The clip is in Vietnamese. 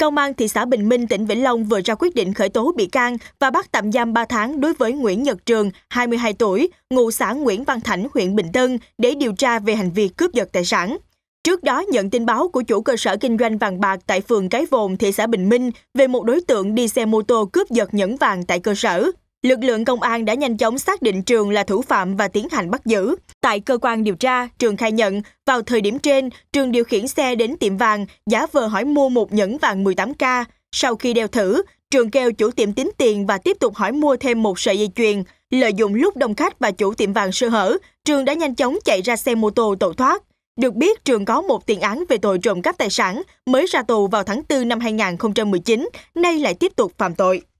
Công an thị xã Bình Minh, tỉnh Vĩnh Long vừa ra quyết định khởi tố bị can và bắt tạm giam 3 tháng đối với Nguyễn Nhật Trường, 22 tuổi, ngụ xã Nguyễn Văn Thảnh, huyện Bình Tân, để điều tra về hành vi cướp giật tài sản. Trước đó, nhận tin báo của chủ cơ sở kinh doanh vàng bạc tại phường Cái Vồn, thị xã Bình Minh về một đối tượng đi xe mô tô cướp giật nhẫn vàng tại cơ sở lực lượng công an đã nhanh chóng xác định Trường là thủ phạm và tiến hành bắt giữ. Tại cơ quan điều tra, Trường khai nhận vào thời điểm trên, Trường điều khiển xe đến tiệm vàng, giả vờ hỏi mua một nhẫn vàng 18K. Sau khi đeo thử, Trường kêu chủ tiệm tính tiền và tiếp tục hỏi mua thêm một sợi dây chuyền. Lợi dụng lúc đông khách và chủ tiệm vàng sơ hở, Trường đã nhanh chóng chạy ra xe mô tô tẩu thoát. Được biết, Trường có một tiền án về tội trộm cắp tài sản, mới ra tù vào tháng 4 năm 2019, nay lại tiếp tục phạm tội.